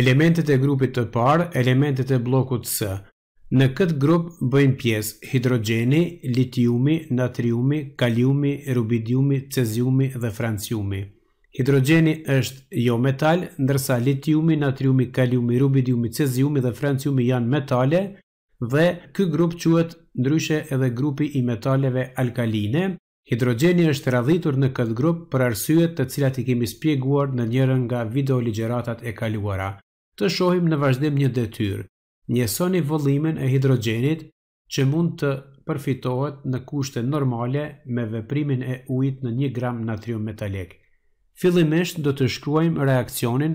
elementet e grupit të parë, elementet e blokut së. Në këtë grup bëjnë pjesë hidrogeni, litiumi, natriumi, kaliumi, rubidiumi, ceziumi dhe franciumi. Hidrogeni është jo metal, ndërsa litiumi, natriumi, kaliumi, rubidiumi, ceziumi dhe franciumi janë metale dhe ky grup quhet ndryshe edhe grupi i metaleve alkaline. Hidrogeni është radhitur në këtë grup për arsyet të cilat i kemi spjeguar në njërin nga video ligjeratat e kaluara të shohim në vazhdim një detyr. Njësoni vëllimin e hidrogenit që mund të përfitohet në kushte normale me veprimin e ujt në një gram natrium metalik. Filimesht do të shkruajmë reakcionin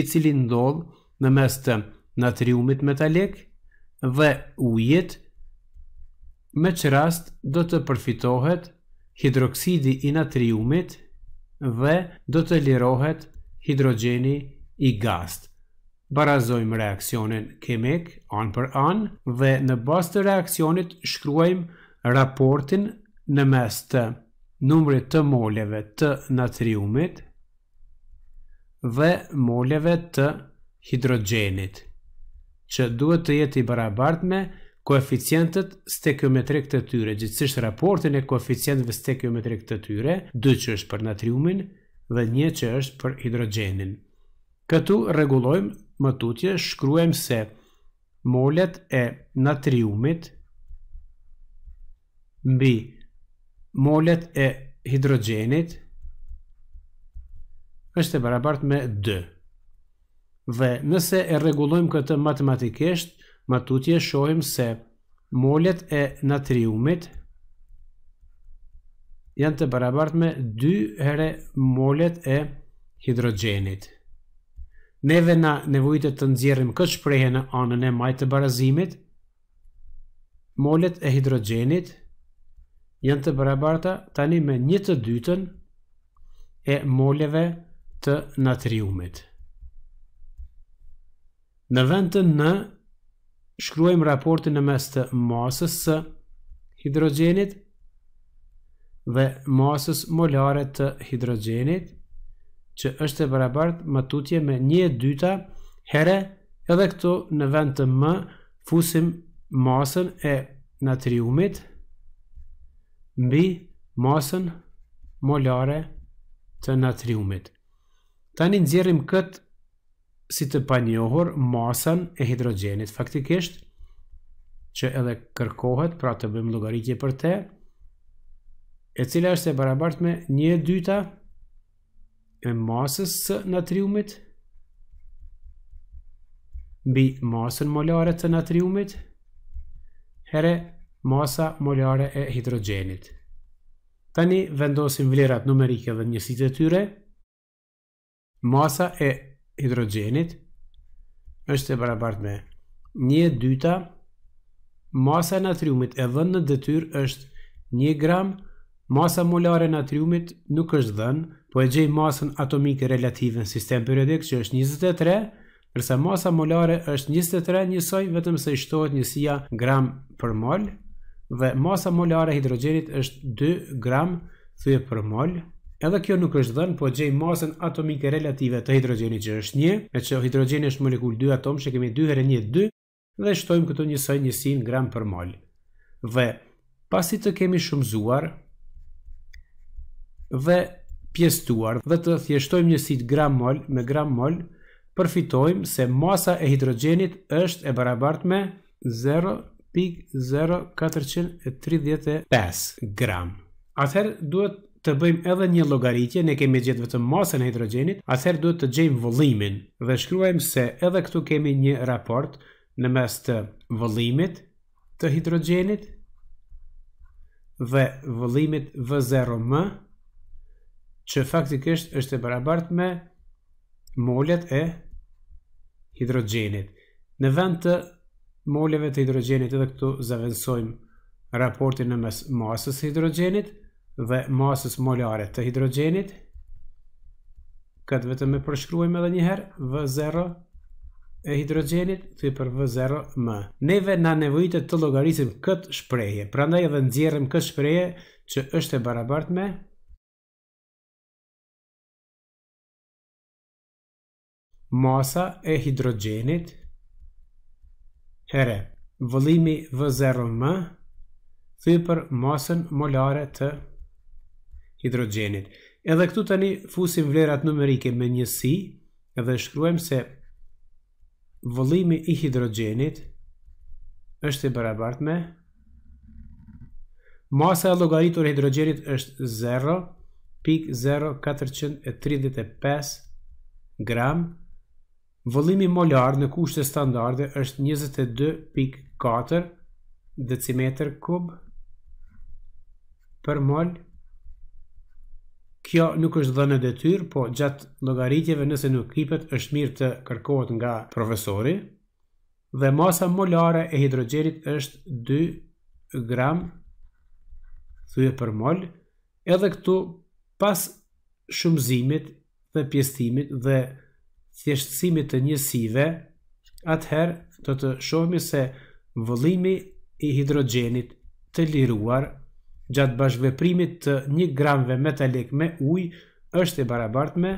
i cili ndodhë në mes të natriumit metalik dhe ujt me që rast do të përfitohet hidroksidi i natriumit dhe do të lirohet hidrogeni i gast barazojmë reakcionin kemik anë për anë dhe në bas të reakcionit shkruajmë raportin në mes të numrit të moleve të natriumit dhe moleve të hidrogenit, që duhet të jeti barabart me koeficientet stekiometrik të tyre, gjithësisht raportin e koeficientve stekiometrik të tyre, dy që është për natriumin dhe një që është për hidrogenin. Këtu regulojmë më tutje shkruajmë se molet e natriumit mbi molet e hidrogenit është e barabartë me 2. Dhe nëse e regulojmë këtë matematikisht, më tutje shohim se molet e natriumit janë të barabartë me 2 herë molet e hidrogenit neve na nevojte të nxjerrim këtë shprehje në anën e majtë të barazimit. Molet e hidrogjenit janë të barabarta tani me 1/2 e moleve të natriumit. Në vend të në shkruajmë raportin në mes të masës së hidrogjenit dhe masës molare të hidrogjenit që është e barabart më tutje me një e dyta here edhe këtu në vend të më fusim masën e natriumit mbi masën molare të natriumit. Tani nxjerrim këtë, si të panjohur masën e hidrogjenit. Faktikisht që edhe kërkohet pra të bëjmë llogaritje për të, e cila është e barabartë me 1 e 2 e masës së natriumit bi masën molare të natriumit herë masa molare e hidrogjenit tani vendosim vlerat numerike dhe njësit e tyre masa e hidrogjenit është e barabart me një dyta masa e natriumit e dhënë në detyr është një gram masa molare e natriumit nuk është dhënë po e gjej masën atomike relative në sistem periodik që është 23, përsa masa molare është 23 njësoj, vetëm se i shtohet njësia gram për mol, dhe masa molare hidrogenit është 2 gram thuje për mol, Edhe kjo nuk është dhënë, po gjej masën atomike relative të hidrogenit që është një, e që hidrogenit është molekul 2 atom, që kemi 2 herë 1, 2, dhe shtojmë këtu njësoj njësin gram për mol. Dhe pasi të kemi shumëzuar, dhe pjestuar dhe të thjeshtojmë njësit gram mol me gram mol, përfitojmë se masa e hidrogenit është e barabart me 0.0435 gram. Atëherë duhet të bëjmë edhe një logaritje, ne kemi gjithë vetëm masën e hidrogenit, atëherë duhet të gjejmë vëllimin dhe shkruajmë se edhe këtu kemi një raport në mes të vëllimit të hidrogenit dhe vëllimit V0M, që faktikisht është e barabart me molet e hidrogenit. Në vend të moleve të hidrogenit edhe këtu zavënsojmë raportin në mes masës hidrogenit dhe masës molare të hidrogenit. Këtë vetëm e përshkruajmë edhe njëherë, V0 e hidrogenit, të i për V0 më. Neve na nevojit e të logarisim këtë shpreje, pra ndaj edhe nëzjerëm këtë shpreje që është e barabart me masa e hidrogenit herë vëllimi V0M thë për masën molare të hidrogenit. Edhe këtu tani fusim vlerat numerike me njësi edhe shkruem se vëllimi i hidrogenit është i barabart me masa e logaritur e hidrogenit është 0.0435 gram Vëllimi molar në kushte standarde është 22.4 decimeter kub për mol. Kjo nuk është dhe në detyr, po gjatë logaritjeve nëse nuk kipet është mirë të kërkohet nga profesori. Dhe masa molare e hidrogerit është 2 gram thuje për mol. Edhe këtu pas shumëzimit dhe pjestimit dhe thjeshtësimit të njësive, atëherë do të shohëmi se vëllimi i hidrogenit të liruar gjatë bashkëveprimit të një gramve metalik me uj është e barabart me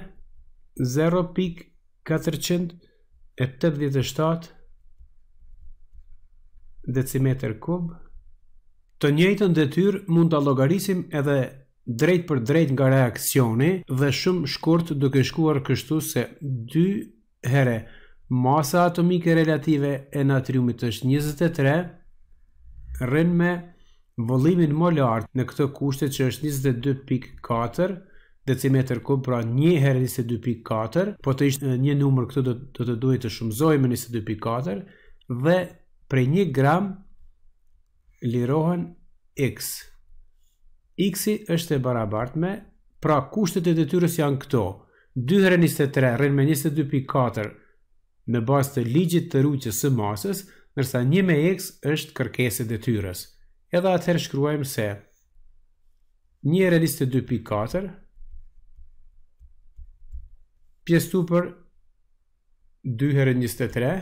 0.487 decimeter kub. Të njëjtën dhe tyrë mund të logarisim edhe drejt për drejt nga reaksioni dhe shumë shkurt duke shkuar kështu se 2 here masa atomike relative e natriumit është 23 rën me vëllimin molar në këtë kushtet që është 22.4 decimetr kub, pra 1 herë 22.4, po të ishtë një numër këtu do të duhet të shumëzoj me 22.4, dhe prej 1 gram lirohen x x-i është e barabart me, pra kushtet e detyres janë këto, 2 herë 23 rrënë me 22.4 në bas të ligjit të rruqës së masës, nërsa 1 me x është kërkes e detyres. Edhe atëherë shkruajmë se 1 herë 22.4 pjestu për 2 herë 23,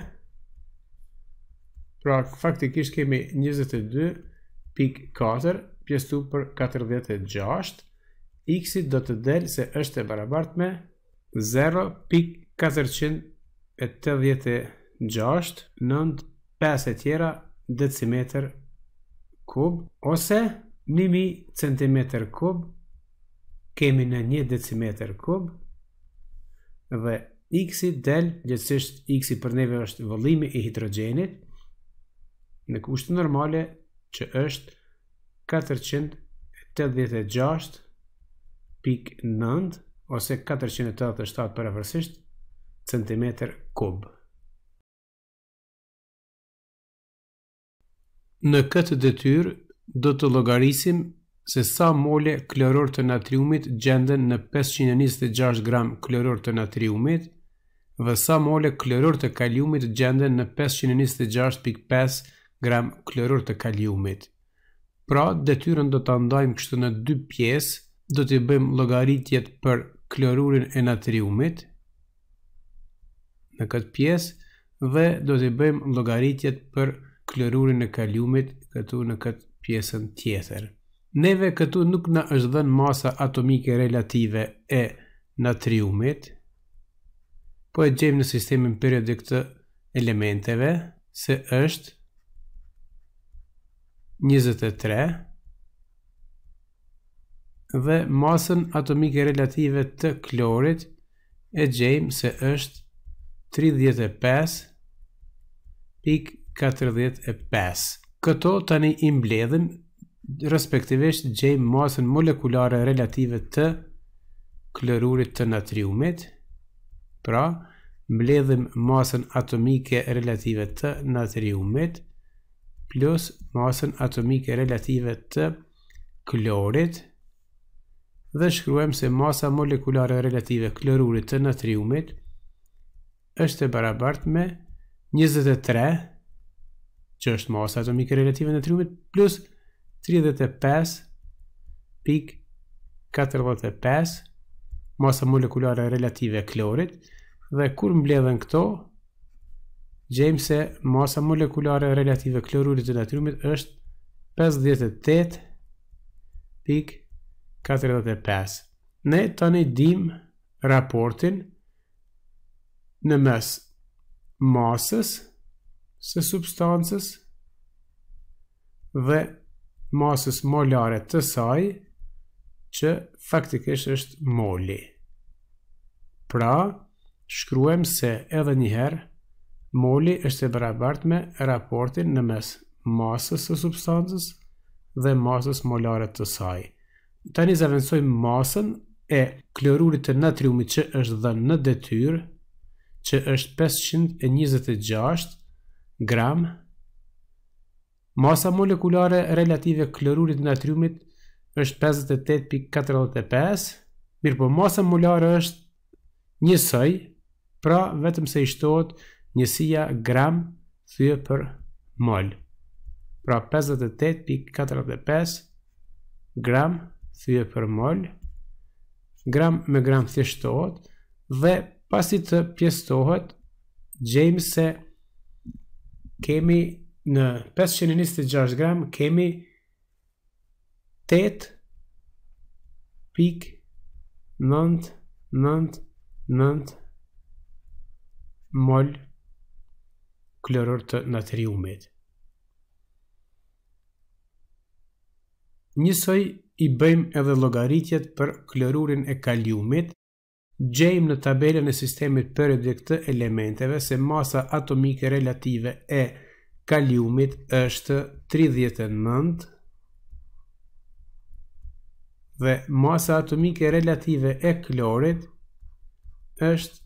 pra faktikisht kemi 22.4 pjesu për 46, x-i do të delë se është e barabart me 0.486 në e tjera decimeter kub, ose 1000 cm kub kemi në 1 decimeter kub, dhe x-i delë, gjithësisht x-i për neve është vëllimi i hidrogenit, në kushtë normale që është 486.9 ose 487 përafërsisht centimeter kub. Në këtë detyr, do të logarisim se sa mole klorur të natriumit gjenden në 526 gram klorur të natriumit dhe sa mole klorur të kaliumit gjenden në 526.5 gram klorur të kaliumit. Pra, detyrën do të ndajmë kështu në dy pjesë, do të bëjmë logaritjet për klorurin e natriumit në këtë pjesë dhe do të bëjmë logaritjet për klorurin e kaliumit këtu në këtë pjesën tjetër. Neve këtu nuk në është dhenë masa atomike relative e natriumit, po e gjemë në sistemin periodik të elementeve, se është 23 dhe masën atomike relative të klorit e gjejmë se është 35.45. Këto tani i mbledhim respektivisht gjejmë masën molekulare relative të klorurit të natriumit. Pra, mbledhim masën atomike relative të natriumit 35.45 plus masën atomike relative të klorit dhe shkruem se masa molekulare relative klorurit të natriumit është e barabart me 23 që është masa atomike relative në natriumit plus 35.45 masa molekulare relative e klorit dhe kur mbledhen këto gjejmë se masa molekulare relative klorurit të natriumit është 58.45. Ne tani dim raportin në mes masës së substancës dhe masës molare të saj që faktikisht është moli. Pra, shkruem se edhe njëherë moli është e barabart me raportin në mes masës së substancës dhe masës molare të saj. Tani zavendsojmë masën e klorurit të natriumit që është dhe në detyr, që është 526 gram. Masa molekulare relative klorurit të natriumit është 58.45, mirë po masa molare është njësëj, pra vetëm se i shtohet njësia gram thyë për mol. Pra 58.45 gram thyë për mol, gram me gram thjeshtohet, dhe pasi të pjestohet, gjejmë se kemi në 526 gram kemi 8 pik 9 9 9 mol klorur të natriumit. Njësoj i bëjmë edhe logaritjet për klorurin e kaliumit, gjejmë në tabelën e sistemit periodik të elementeve se masa atomike relative e kaliumit është 39 dhe masa atomike relative e klorit është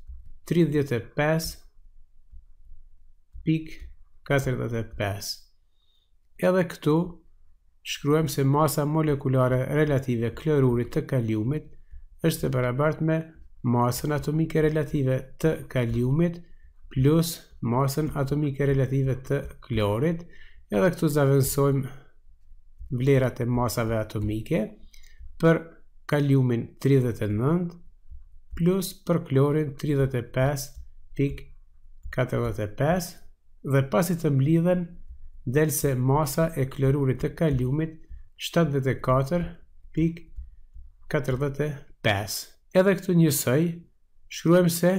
35 Edhe këtu shkruajmë se masa molekulare relative klorurit të kaliumit është e barabartë me masën atomike relative të kaliumit plus masën atomike relative të klorit. Edhe këtu zavendësojmë vlerat e masave atomike për kaliumin 39 plus për klorin 35.45 dhe pasi të mblidhen, delse masa e klorurit të kaliumit 74.45. Edhe këtu njësoj, shkruajmë se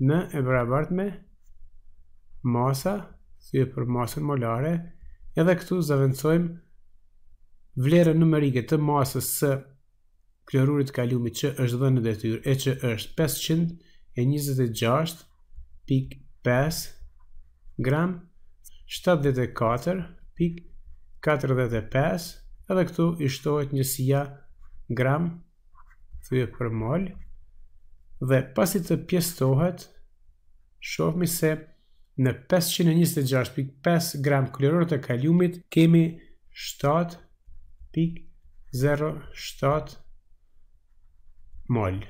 n e barabart me masa, si e për masën molare, edhe këtu zavendësojmë vlerën numerike të masës së klorurit kaliumit që është dhënë në detyr e që është 526.5 gram, 74.45, edhe këtu i shtohet njësia gram, thujet për mol, dhe pasi të pjestohet, shohmi se në 526.5 gram klerur të kaliumit kemi 7.07 mol.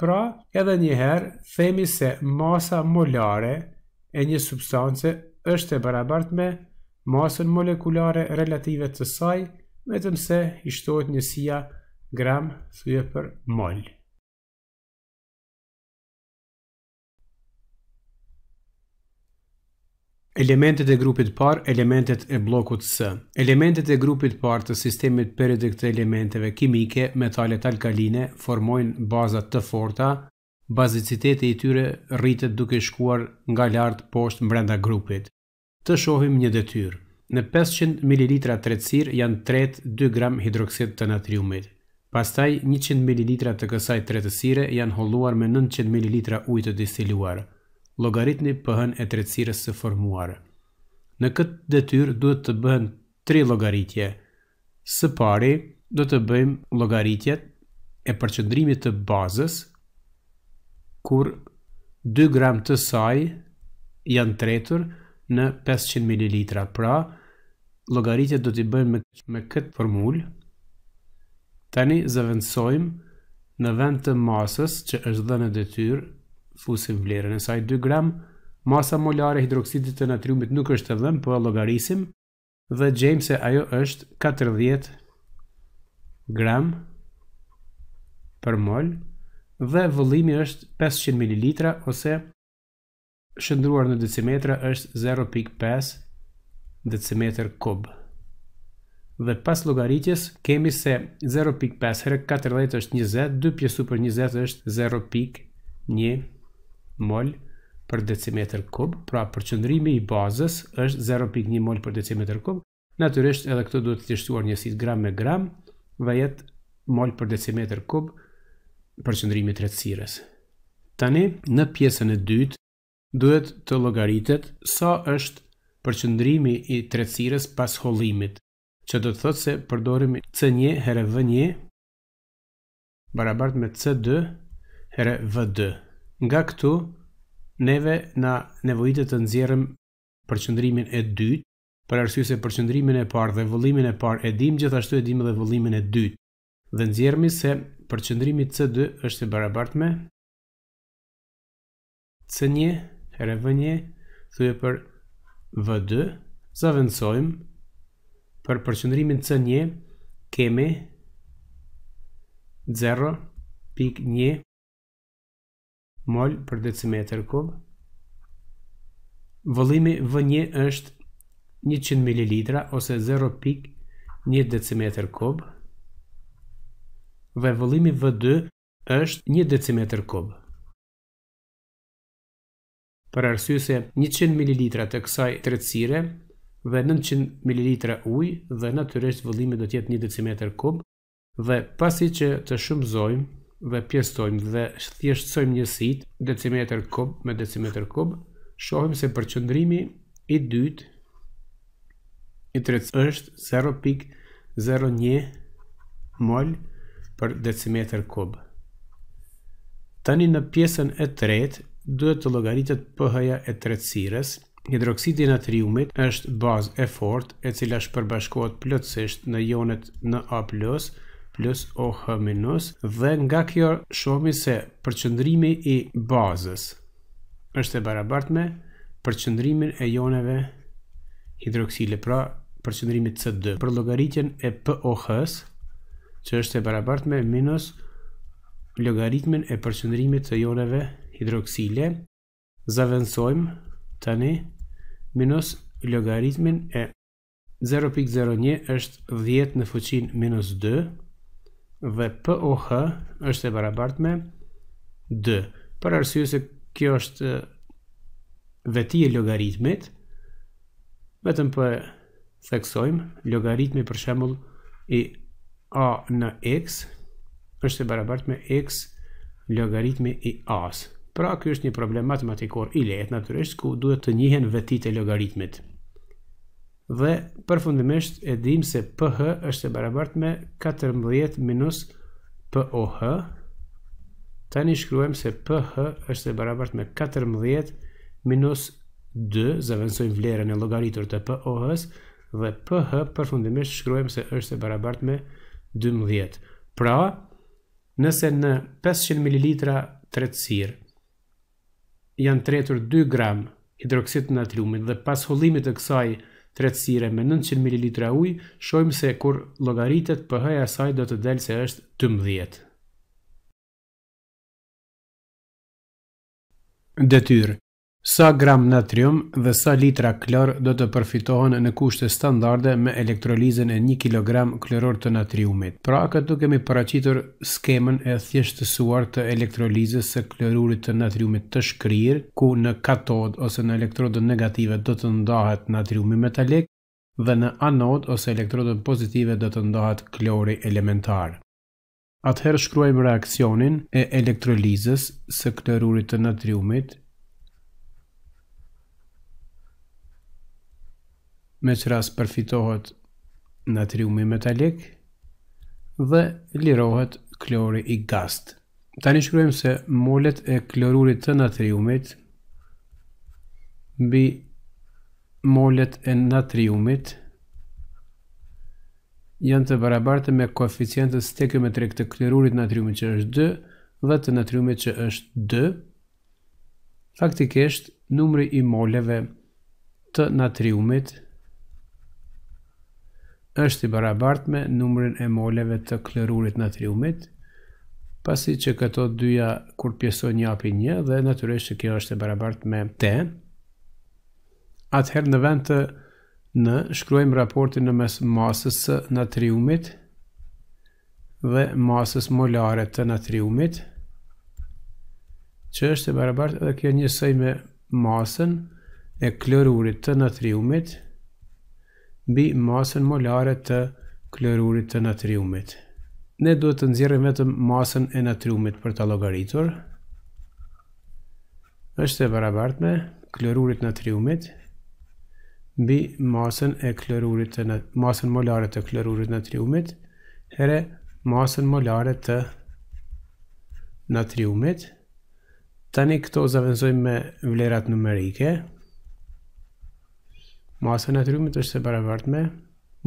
Pra, edhe njëherë, themi se masa molare e një substance është e barabart me masën molekulare relative të saj, vetëm se i shtohet njësia gram thyë për mol. Elementet e grupit par, elementet e blokut S. Elementet e grupit par të sistemit periodik të elementeve kimike, metalet alkaline, formojnë bazat të forta, baziciteti i tyre rritet duke shkuar nga lartë poshtë mbrenda grupit. Të shohim një detyrë. Në 500 ml tretësir janë tretë 2 gram hidroksid të natriumit. Pastaj 100 ml të kësaj tretësire janë holluar me 900 ml ujtë të distiluar. Logaritni pëhën e tretësirës së formuar. Në këtë detyrë duhet të bëhen 3 logaritje. Së pari, do të bëjmë logaritjet e përqëndrimit të bazës, kur 2 gram të saj janë tretur në 500 ml. Pra, logaritjet do t'i bëjmë me, me këtë formullë. Tani zëvendësojmë në vend të masës që është dhënë në detyrë, fusim vlerën e saj 2 gram, masa molare hidroksidit të natriumit nuk është të dhënë, po e logarisim, dhe gjejmë se ajo është 40 gram për molë, dhe vëllimi është 500 ml ose shëndruar në decimetra është 0.5 decimetr kub. Dhe pas logaritjes kemi se 0.5 herë 14 është 20, 2 pjesu për 20 është 0.1 mol për decimetr kub, pra për qëndrimi i bazës është 0.1 mol për decimetr kub, naturisht edhe këtë duhet të tjeshtuar njësit gram me gram, vajet mol për decimetr kub, përqëndrimit rëtsires. Tani, në pjesën e dytë, duhet të logaritet sa është përqëndrimi i tretësires pas holimit, që do të thotë se përdorim C1 herë V1 barabart me C2 herë V2. Nga këtu, neve na nevojitet të nëzjerëm përqëndrimin e dytë, për arsye se përqëndrimin e parë dhe vëllimin e parë e gjithashtu e dhe vëllimin e dytë. Dhe nëzjerëmi se për qëndrimi C2 është e barabart me C1 herë V1 thuje për V2 sa vendsojmë për përqëndrimin C1 kemi 0.1 mol për decimeter kub vëllimi V1 është 100 ml ose 0.1 decimeter kub dhe vëllimi V2 është 1 decimetr kub. Për arsye se 100 ml të kësaj tretësire dhe 900 ml ujë dhe natyresht vëllimi do tjetë 1 decimetr kub dhe pasi që të shumëzojmë dhe pjestojmë dhe thjeshtësojmë njësit decimetr kub me decimetr kub, shohim se përqëndrimi i dytë i tretës është 0.01 mol për decimeter kub. Tani në pjesën e tretë, duhet të logaritet pëhëja e tretësires, hidroksidin atriumit është bazë e fort e cila shpërbashkohet plëtsisht në jonet në A+, plus OH- dhe nga kjo shohemi se përqendrimi i bazës është e barabartë me përqendrimin e joneve hidroksile, pra përqendrimi C2. Për llogaritjen e poh që është e barabart me minus logaritmin e përqëndrimit të joneve hidroksile, zavendsojmë tani minus logaritmin e 0.01 është 10 në fuqin minus 2 dhe POH është e barabart me 2. Për arsye se kjo është veti e logaritmit, vetëm për po theksojmë logaritmi për shemull i a në x është e barabart me x logaritmi i as. Pra, kjo është një problem matematikor i lehet, naturisht, ku duhet të njihen vetit e logaritmit. Dhe, përfundimisht, e dim se pH është e barabart me 14 minus pOH. Tani shkruem se pH është e barabart me 14 minus 2, zavënsojmë vlerën e logaritur të pOH-ës, dhe pH përfundimisht shkruem se është e barabart me 12. Pra, nëse në 500 ml tretësir janë tretur 2 gram hidroksit natriumit dhe pas hullimit të kësaj tretësire me 900 ml uj, shojmë se kur logaritet pH e saj do të delë se është 12. Detyrë Sa gram natrium dhe sa litra klor do të përfitohen në kushte standarde me elektrolizën e 1 kg kloror të natriumit. Pra këtu kemi paraqitur skemën e thjeshtësuar të elektrolizës së klorurit të natriumit të shkrirë, ku në katod ose në elektrodën negative do të ndahet natriumi metalik dhe në anod ose elektrodën pozitive do të ndahet klori elementar. Atëherë shkruajmë reakcionin e elektrolizës së klorurit të natriumit me që ras përfitohet natriumi metalik dhe lirohet klori i gast. Ta një shkrujmë se molet e klorurit të natriumit bi molet e natriumit janë të barabarte me koeficientës stekiometrik të klorurit natriumit që është 2 dhe të natriumit që është 2. Faktikisht, numri i moleve të natriumit është i barabartë me numërin e moleve të klerurit natriumit, pasi që këto dyja kur pjesoj një api një dhe natyrisht që kjo është i barabartë me T. Atëherë në vend të në shkruajmë raportin në mes masës së natriumit dhe masës molare të natriumit, që është e barabartë edhe kjo njësoj me masën e klerurit të natriumit, bi masën molare të klorurit të natriumit. Ne duhet të nxjerrim vetëm masën e natriumit për ta llogaritur. Është e barabartë me klorurit natriumit bi masën e klorurit të masën molare të klorurit natriumit herë masën molare të natriumit. Tani këto zavendësojmë me vlerat numerike. Masa e natriumit është e barabartë me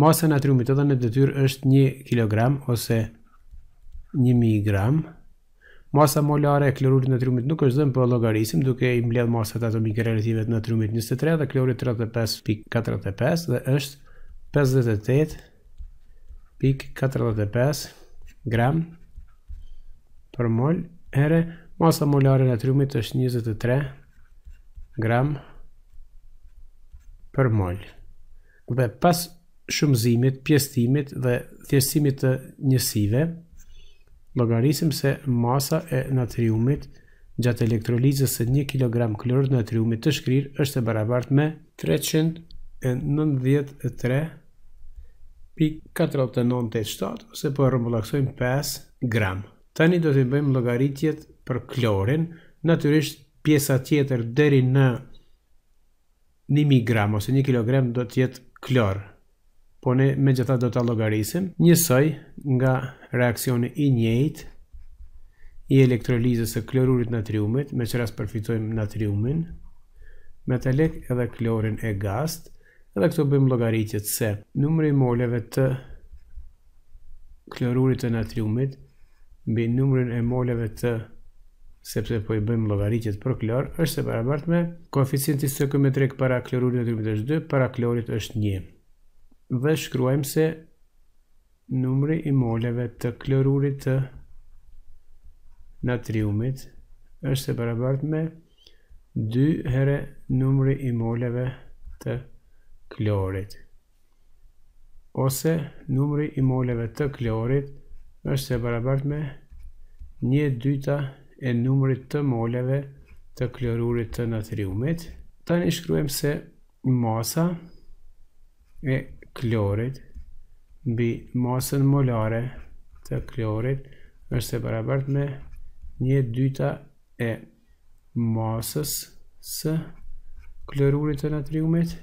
Masa e natriumit edhe në detyr është 1 kg ose 1000 g Masa molare e klorurit natriumit nuk është dhënë për logarisim duke i mbledhë masat atomike relative të natriumit 23 dhe klorit 35.45 dhe është 58.45 g për mol ere Masa molare e natriumit është 23 gram për mol. Dhe pas shumëzimit, pjestimit dhe thjesimit të njësive, logarisim se masa e natriumit gjatë elektrolizës se 1 kg klorët natriumit të shkrir është e barabart me 393.49.7 ose po e rëmbullaksojmë 5 gram. Tani do të bëjmë logaritjet për klorin, natyrisht pjesa tjetër deri në 1000 gram ose 1 kg do të jetë klor. Po ne me gjitha do të logarisim njësoj nga reakcioni i njejt i elektrolizës e klorurit natriumit me qëras përfitojmë natriumin lek edhe klorin e gast edhe këto bëjmë logaritjet se numri moleve të klorurit e natriumit mbi numrin e moleve të sepse po i bëjmë llogaritjet për klor, është e barabartë me koeficientin stoikiometrik para klorurit të grupit 2, para klorit është 1. Dhe shkruajmë se numri i moleve të klorurit të natriumit është e barabartë me 2 herë numri i moleve të klorit ose numri i moleve të klorit është e barabartë me 1 dyta e numrit të moleve të klorurit të natriumit. Ta një shkruem se masa e klorit bi masën molare të klorit është e barabart me një dyta e masës së klorurit të natriumit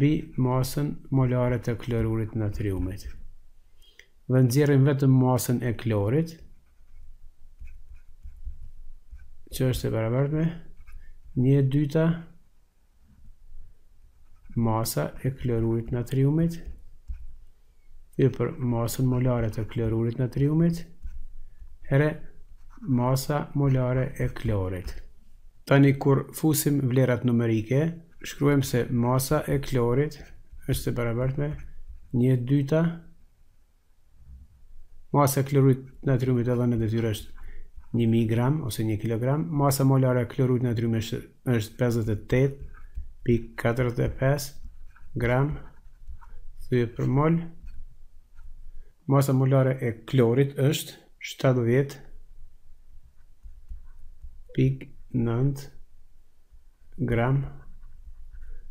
bi masën molare të klorurit të natriumit. Dhe nëzirëm vetëm masën e klorit, që është e barabartë me një dyta masa e klorurit natriumit i për masën molare të klorurit natriumit herë masa molare e klorit tani kur fusim vlerat numerike shkruem se masa e klorit është e barabartë me një dyta masa e klorurit natriumit edhe në detyre është 1.000 gram ose 1 kilogram. Masa molare e klorurit në është 58.45 gram. Thujë për mol. Masa molare e klorit është 70.9 gram.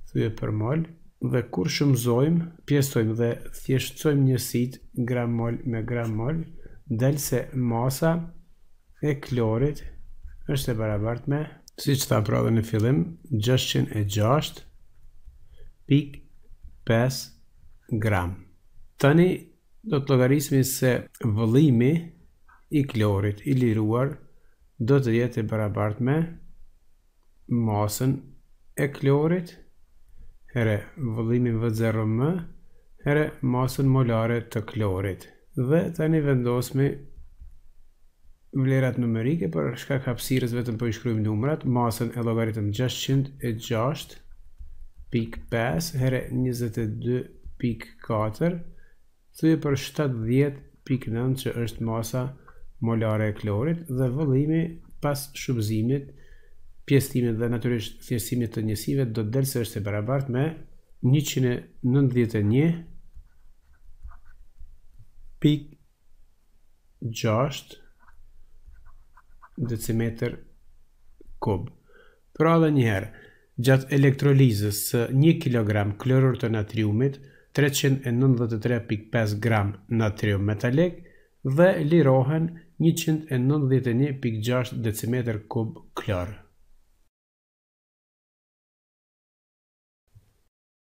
Thujë për mol. Dhe kur shumëzojmë, pjesëtojmë dhe thjeshtësojmë njësit gram mol me gram mol. Del se masa e klorit është e barabart me si që tha pradhe në fillim 606.5 gram tani do të logarismi se vëllimi i klorit i liruar do të jetë e barabart me masën e klorit herë vëllimi vëzërë më herë masën molare të klorit dhe tani vendosmi vlerat numerike për shkak hapësirës vetëm po i shkruajmë numrat, masën e llogaritëm 606 pik 5 herë 22 pik 4 për 70 pik 9 që është masa molare e klorit dhe vëllimi pas shumëzimit pjestimit dhe naturisht thjesimit të njësive do të delë është e barabart me 191 pik 5 decimeter kub. Pra dhe njëherë, gjatë elektrolizës së 1 kg klorur të natriumit, 393.5 gram natrium metalik dhe lirohen 191.6 decimeter kub klorë.